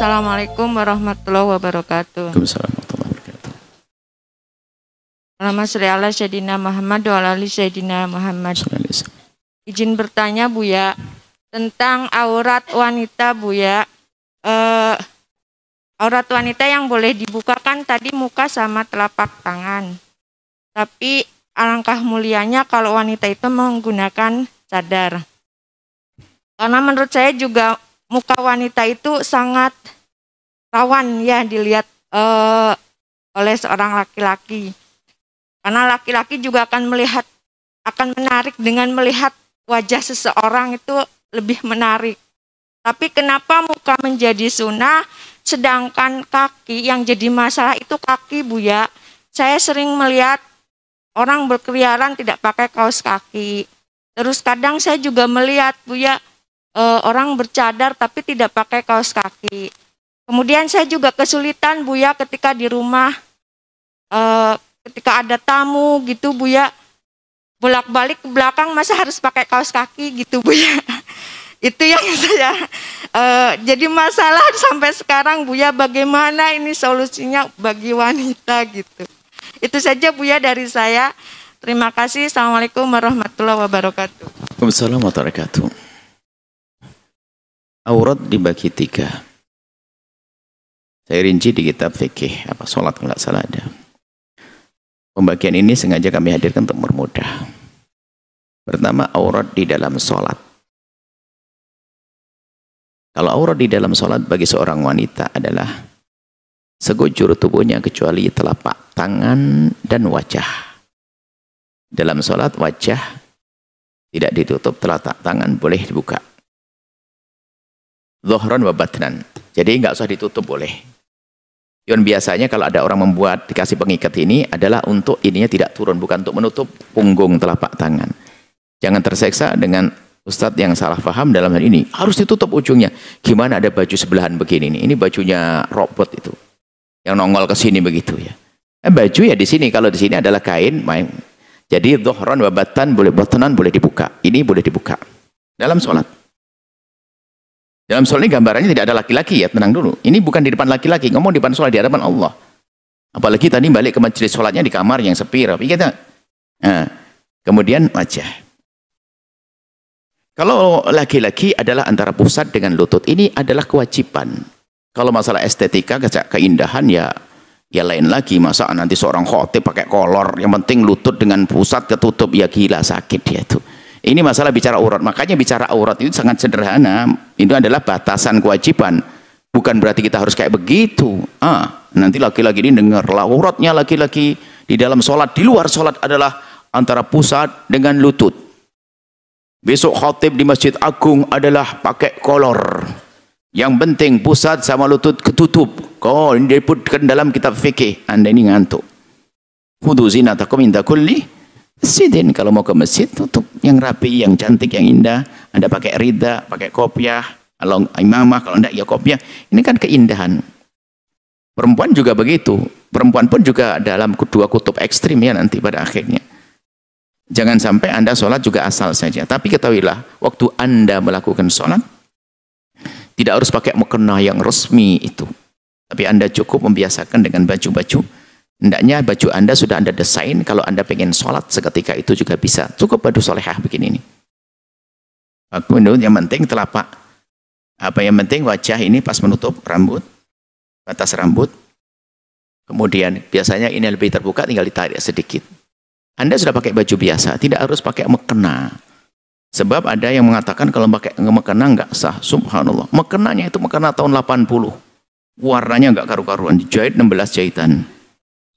Assalamualaikum warahmatullahi wabarakatuh. Waalaikumsalam warahmatullahi wabarakatuh. Allahumma sholli ala sayyidina Muhammad wa ala sayyidina Muhammad. Izin bertanya Bu ya tentang aurat wanita Bu ya. Eh, aurat wanita yang boleh dibukakan tadi muka sama telapak tangan. Tapi alangkah mulianya kalau wanita itu menggunakan cadar. Karena menurut saya juga muka wanita itu sangat rawan ya dilihat uh, oleh seorang laki-laki. Karena laki-laki juga akan melihat akan menarik dengan melihat wajah seseorang itu lebih menarik. Tapi kenapa muka menjadi sunnah sedangkan kaki yang jadi masalah itu kaki Bu ya. Saya sering melihat orang berkeliaran tidak pakai kaos kaki. Terus kadang saya juga melihat Bu ya e, orang bercadar tapi tidak pakai kaos kaki. Kemudian saya juga kesulitan Buya ketika di rumah e, ketika ada tamu gitu Buya bolak-balik ke belakang masa harus pakai kaos kaki gitu Buya. Itu yang saya e, jadi masalah sampai sekarang Buya bagaimana ini solusinya bagi wanita gitu. Itu saja Buya dari saya. Terima kasih. Assalamualaikum warahmatullahi wabarakatuh. Waalaikumsalam warahmatullahi wabarakatuh. Aurat dibagi tiga. Saya rinci di kitab fikih apa solat nggak salah ada. Pembagian ini sengaja kami hadirkan untuk mempermudah. Pertama aurat di dalam solat. Kalau aurat di dalam solat bagi seorang wanita adalah segujur tubuhnya kecuali telapak tangan dan wajah. Dalam solat wajah tidak ditutup telapak tangan boleh dibuka. Zohron wa batnan. Jadi nggak usah ditutup boleh. Yon biasanya kalau ada orang membuat dikasih pengikat ini adalah untuk ininya tidak turun, bukan untuk menutup punggung telapak tangan. Jangan terseksa dengan Ustadz yang salah paham dalam hal ini. Harus ditutup ujungnya. Gimana ada baju sebelahan begini nih? Ini bajunya robot itu. Yang nongol ke sini begitu ya. Eh, baju ya di sini. Kalau di sini adalah kain. Main. Jadi dohron wabatan boleh boleh dibuka. Ini boleh dibuka. Dalam sholat. Dalam soal ini gambarannya tidak ada laki-laki ya, tenang dulu. Ini bukan di depan laki-laki, ngomong di depan sholat, di hadapan Allah. Apalagi tadi balik ke majelis sholatnya di kamar yang sepi, tapi kita. Nah, kemudian wajah. Kalau laki-laki adalah antara pusat dengan lutut, ini adalah kewajiban. Kalau masalah estetika, keindahan ya ya lain lagi masa nanti seorang khotib pakai kolor yang penting lutut dengan pusat ketutup ya gila sakit dia itu ini masalah bicara aurat. Makanya bicara aurat itu sangat sederhana. Itu adalah batasan kewajiban. Bukan berarti kita harus kayak begitu. Ah, nanti laki-laki ini dengar auratnya laki-laki di dalam sholat, di luar sholat adalah antara pusat dengan lutut. Besok khotib di Masjid Agung adalah pakai kolor. Yang penting pusat sama lutut ketutup. Kau ini dalam kitab fikih. Anda ini ngantuk. Khudu zinatakum inda kulli Sidin kalau mau ke masjid tutup yang rapi, yang cantik, yang indah. Anda pakai rida, pakai kopiah, kalau imamah, kalau enggak ya kopiah. Ini kan keindahan. Perempuan juga begitu. Perempuan pun juga dalam dua kutub ekstrim ya nanti pada akhirnya. Jangan sampai Anda sholat juga asal saja. Tapi ketahuilah, waktu Anda melakukan sholat, tidak harus pakai mukena yang resmi itu. Tapi Anda cukup membiasakan dengan baju-baju Hendaknya baju Anda sudah Anda desain, kalau Anda pengen sholat seketika itu juga bisa. Cukup baju solehah begini ini. Aku menurut yang penting telapak. Apa yang penting wajah ini pas menutup rambut, batas rambut. Kemudian biasanya ini lebih terbuka tinggal ditarik sedikit. Anda sudah pakai baju biasa, tidak harus pakai mekena. Sebab ada yang mengatakan kalau pakai mekena nggak sah, subhanallah. Mekenanya itu mekena tahun 80. Warnanya nggak karu-karuan, dijahit 16 jahitan.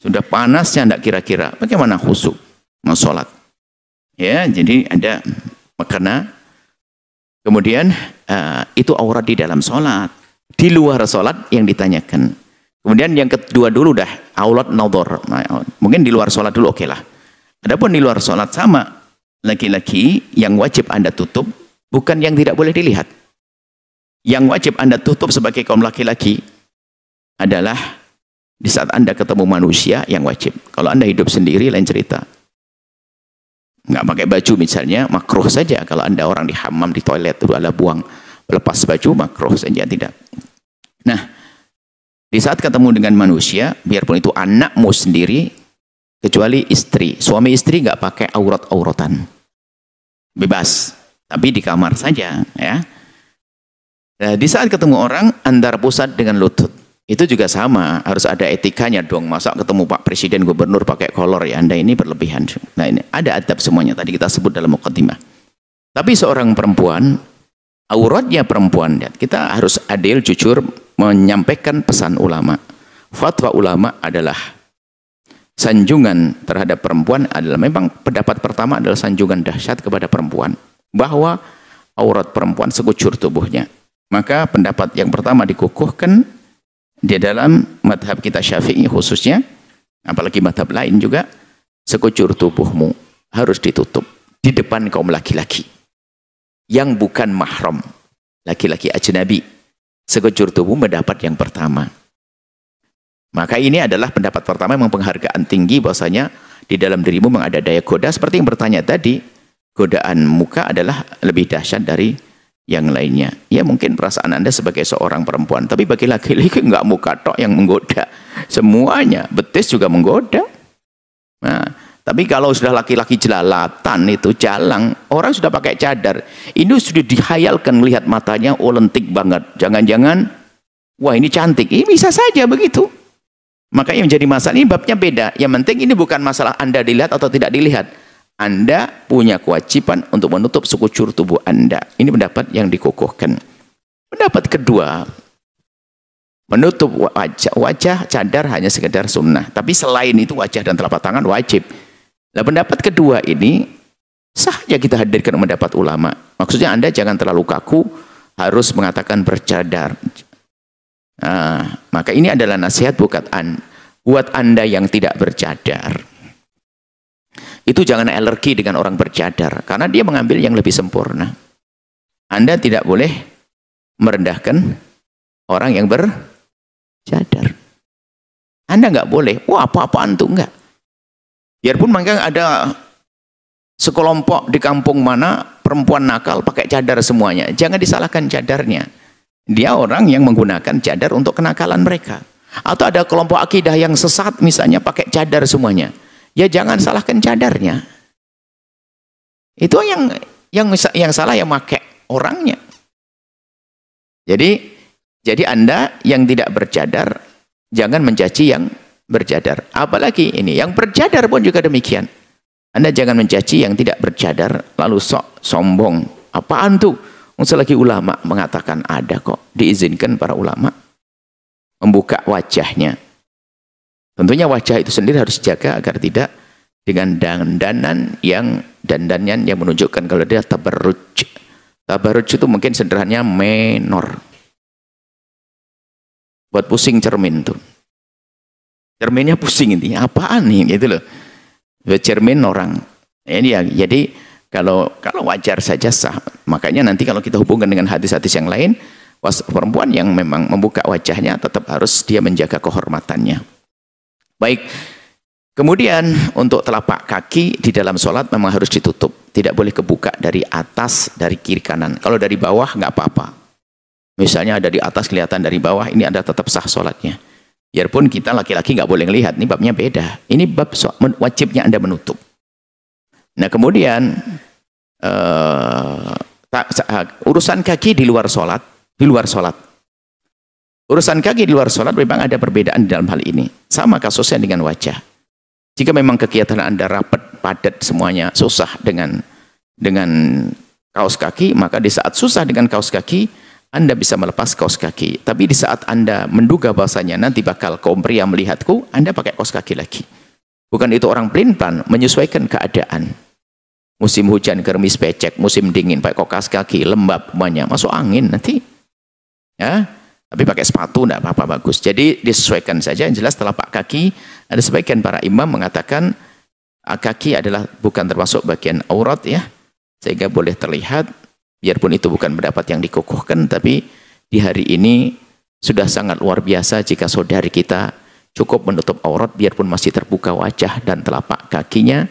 Sudah panasnya tidak kira-kira. Bagaimana khusuk mau Ya, jadi ada makna kemudian uh, itu aurat di dalam solat Di luar solat yang ditanyakan. Kemudian yang kedua dulu dah aurat nador. Nah, mungkin di luar solat dulu oke okay lah. Adapun di luar solat sama laki-laki yang wajib anda tutup bukan yang tidak boleh dilihat. Yang wajib anda tutup sebagai kaum laki-laki adalah di saat Anda ketemu manusia yang wajib. Kalau Anda hidup sendiri lain cerita. Nggak pakai baju misalnya, makruh saja. Kalau Anda orang di hamam, di toilet, itu Anda buang lepas baju, makruh saja. Tidak. Nah, di saat ketemu dengan manusia, biarpun itu anakmu sendiri, kecuali istri. Suami istri nggak pakai aurat-auratan. Bebas. Tapi di kamar saja. ya. Nah, di saat ketemu orang, antara pusat dengan lutut. Itu juga sama, harus ada etikanya dong. Masa ketemu Pak Presiden, Gubernur pakai kolor ya, Anda ini berlebihan. Nah ini ada adab semuanya, tadi kita sebut dalam mukadimah. Tapi seorang perempuan, auratnya perempuan, lihat, kita harus adil, jujur, menyampaikan pesan ulama. Fatwa ulama adalah sanjungan terhadap perempuan adalah memang pendapat pertama adalah sanjungan dahsyat kepada perempuan bahwa aurat perempuan sekucur tubuhnya. Maka pendapat yang pertama dikukuhkan di dalam madhab kita syafi'i khususnya apalagi madhab lain juga sekujur tubuhmu harus ditutup di depan kaum laki-laki yang bukan mahram laki-laki ajnabi sekujur tubuh mendapat yang pertama maka ini adalah pendapat pertama memang penghargaan tinggi bahwasanya di dalam dirimu memang ada daya goda seperti yang bertanya tadi godaan muka adalah lebih dahsyat dari yang lainnya. Ya mungkin perasaan Anda sebagai seorang perempuan, tapi bagi laki-laki nggak muka tok yang menggoda. Semuanya, betis juga menggoda. Nah, tapi kalau sudah laki-laki jelalatan itu jalang, orang sudah pakai cadar. Ini sudah dihayalkan melihat matanya, oh lentik banget. Jangan-jangan, wah ini cantik. Ini bisa saja begitu. Makanya menjadi masalah ini babnya beda. Yang penting ini bukan masalah Anda dilihat atau tidak dilihat anda punya kewajiban untuk menutup sekucur tubuh Anda. Ini pendapat yang dikukuhkan. Pendapat kedua, menutup wajah, wajah cadar hanya sekedar sunnah. Tapi selain itu wajah dan telapak tangan wajib. Nah pendapat kedua ini sah kita hadirkan pendapat ulama. Maksudnya Anda jangan terlalu kaku harus mengatakan bercadar. Nah, maka ini adalah nasihat bukan an, buat Anda yang tidak bercadar itu jangan alergi dengan orang bercadar karena dia mengambil yang lebih sempurna. Anda tidak boleh merendahkan orang yang bercadar. Anda nggak boleh, wah apa-apaan tuh nggak. Biarpun mungkin ada sekelompok di kampung mana perempuan nakal pakai cadar semuanya. Jangan disalahkan cadarnya. Dia orang yang menggunakan cadar untuk kenakalan mereka. Atau ada kelompok akidah yang sesat misalnya pakai cadar semuanya ya jangan salahkan cadarnya. Itu yang yang yang salah yang make orangnya. Jadi jadi Anda yang tidak bercadar jangan mencaci yang bercadar. Apalagi ini yang bercadar pun juga demikian. Anda jangan mencaci yang tidak bercadar lalu sok sombong. Apaan tuh? Oh, lagi ulama mengatakan ada kok diizinkan para ulama membuka wajahnya Tentunya wajah itu sendiri harus dijaga agar tidak dengan dandanan yang dandanan yang menunjukkan kalau dia tabarruj. Tabarruj itu mungkin sederhananya menor. Buat pusing cermin tuh. Cerminnya pusing ini, apaan nih gitu loh. Cermin orang. Ini ya, jadi kalau kalau wajar saja sah. Makanya nanti kalau kita hubungkan dengan hadis-hadis yang lain, perempuan yang memang membuka wajahnya tetap harus dia menjaga kehormatannya. Baik. Kemudian untuk telapak kaki di dalam sholat memang harus ditutup. Tidak boleh kebuka dari atas, dari kiri kanan. Kalau dari bawah nggak apa-apa. Misalnya ada di atas kelihatan dari bawah, ini anda tetap sah sholatnya. Biarpun kita laki-laki nggak boleh lihat, ini babnya beda. Ini bab wajibnya Anda menutup. Nah kemudian uh, urusan kaki di luar sholat, di luar sholat Urusan kaki di luar sholat memang ada perbedaan di dalam hal ini. Sama kasusnya dengan wajah. Jika memang kegiatan Anda rapat, padat semuanya, susah dengan dengan kaos kaki, maka di saat susah dengan kaos kaki, Anda bisa melepas kaos kaki. Tapi di saat Anda menduga bahasanya nanti bakal kaum pria melihatku, Anda pakai kaos kaki lagi. Bukan itu orang pelin menyesuaikan keadaan. Musim hujan kermis, becek, musim dingin pakai kaos kaki, lembab banyak, masuk angin nanti. Ya, tapi pakai sepatu tidak apa-apa bagus. Jadi disesuaikan saja. Yang jelas telapak kaki ada sebagian para imam mengatakan ah, kaki adalah bukan termasuk bagian aurat ya. Sehingga boleh terlihat biarpun itu bukan pendapat yang dikukuhkan tapi di hari ini sudah sangat luar biasa jika saudari kita cukup menutup aurat biarpun masih terbuka wajah dan telapak kakinya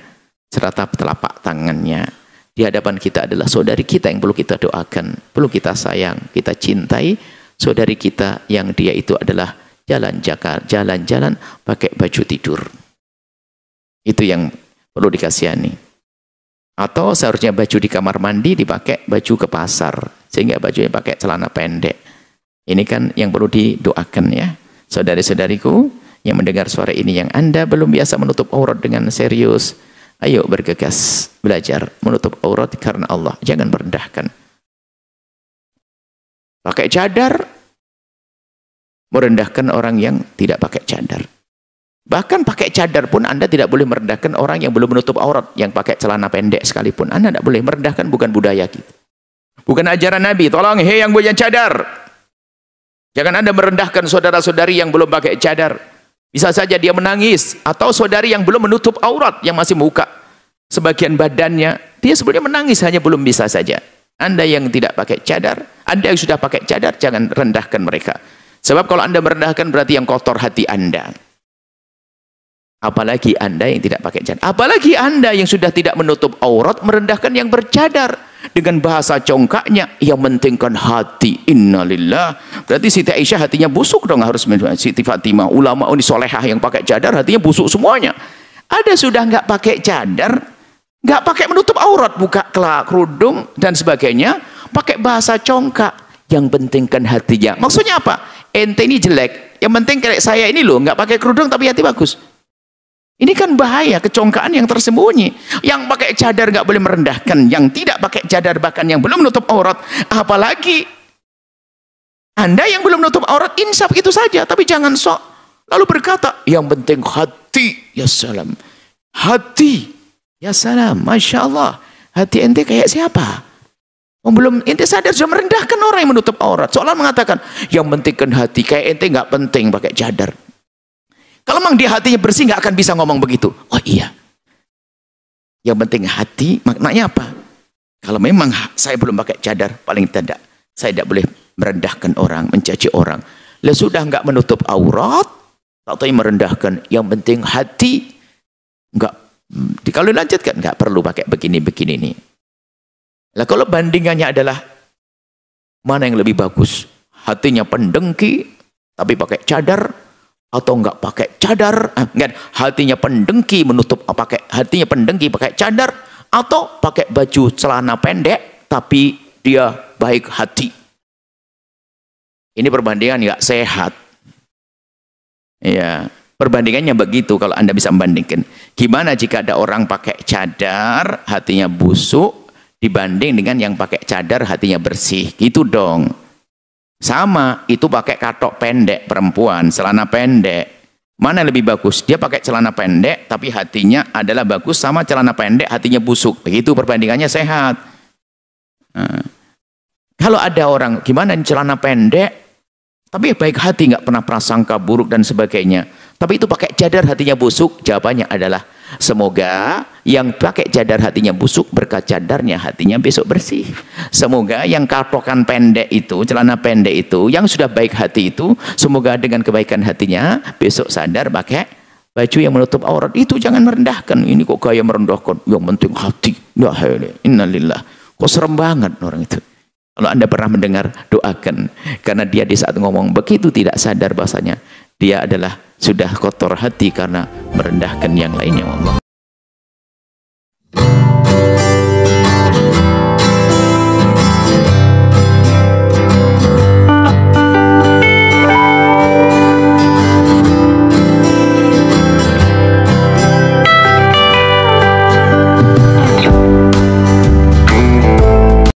serta telapak tangannya. Di hadapan kita adalah saudari kita yang perlu kita doakan, perlu kita sayang, kita cintai, saudari kita yang dia itu adalah jalan jalan-jalan pakai baju tidur. Itu yang perlu dikasihani. Atau seharusnya baju di kamar mandi dipakai baju ke pasar. Sehingga bajunya pakai celana pendek. Ini kan yang perlu didoakan ya. Saudari-saudariku yang mendengar suara ini yang Anda belum biasa menutup aurat dengan serius. Ayo bergegas belajar menutup aurat karena Allah. Jangan merendahkan pakai cadar, merendahkan orang yang tidak pakai cadar. Bahkan pakai cadar pun Anda tidak boleh merendahkan orang yang belum menutup aurat, yang pakai celana pendek sekalipun. Anda tidak boleh merendahkan, bukan budaya kita. Bukan ajaran Nabi, tolong hei yang punya cadar. Jangan Anda merendahkan saudara-saudari yang belum pakai cadar. Bisa saja dia menangis atau saudari yang belum menutup aurat yang masih muka sebagian badannya, dia sebenarnya menangis hanya belum bisa saja. Anda yang tidak pakai cadar, Anda yang sudah pakai cadar, jangan rendahkan mereka. Sebab kalau Anda merendahkan berarti yang kotor hati Anda. Apalagi Anda yang tidak pakai cadar. Apalagi Anda yang sudah tidak menutup aurat, merendahkan yang bercadar. Dengan bahasa congkaknya, yang mentingkan hati. Innalillah. Berarti Siti Aisyah hatinya busuk dong harus. Siti Fatimah, ulama ini solehah yang pakai cadar, hatinya busuk semuanya. Ada sudah nggak pakai cadar, Nggak pakai menutup aurat, buka kelak kerudung dan sebagainya. Pakai bahasa congkak. Yang pentingkan hatinya. Maksudnya apa? Ente ini jelek. Yang penting kayak saya ini loh, nggak pakai kerudung tapi hati bagus. Ini kan bahaya, kecongkaan yang tersembunyi. Yang pakai cadar nggak boleh merendahkan, yang tidak pakai cadar bahkan yang belum menutup aurat, apalagi anda yang belum menutup aurat, insaf itu saja. Tapi jangan sok. Lalu berkata, yang penting hati. Ya salam. Hati Ya salam, Masya Allah. Hati ente kayak siapa? Oh, belum ente sadar sudah merendahkan orang yang menutup aurat. Seolah mengatakan, yang pentingkan hati, kayak ente nggak penting pakai cadar. Kalau memang dia hatinya bersih nggak akan bisa ngomong begitu. Oh iya. Yang penting hati, maknanya apa? Kalau memang saya belum pakai cadar, paling tidak saya tidak boleh merendahkan orang, mencaci orang. Lah sudah nggak menutup aurat, tak tahu merendahkan. Yang penting hati nggak kalau dilanjutkan, nggak perlu pakai begini-begini nih. Lah kalau bandingannya adalah mana yang lebih bagus? Hatinya pendengki tapi pakai cadar atau enggak pakai cadar? Enggak, ah, hatinya pendengki menutup ah, pakai hatinya pendengki pakai cadar atau pakai baju celana pendek tapi dia baik hati. Ini perbandingan nggak sehat. Ya, Perbandingannya begitu kalau Anda bisa membandingkan. Gimana jika ada orang pakai cadar hatinya busuk dibanding dengan yang pakai cadar hatinya bersih. Gitu dong. Sama, itu pakai katok pendek perempuan, celana pendek. Mana lebih bagus? Dia pakai celana pendek tapi hatinya adalah bagus sama celana pendek hatinya busuk. Begitu perbandingannya sehat. Nah. Kalau ada orang, gimana celana pendek tapi baik hati nggak pernah prasangka buruk dan sebagainya tapi itu pakai jadar hatinya busuk, jawabannya adalah semoga yang pakai jadar hatinya busuk berkat jadarnya hatinya besok bersih. Semoga yang kapokan pendek itu, celana pendek itu, yang sudah baik hati itu, semoga dengan kebaikan hatinya besok sadar pakai baju yang menutup aurat itu jangan merendahkan. Ini kok gaya merendahkan. Yang penting hati. La innalillah. Kok serem banget orang itu. Kalau Anda pernah mendengar, doakan. Karena dia di saat ngomong begitu tidak sadar bahasanya dia adalah sudah kotor hati karena merendahkan yang lainnya ya Allah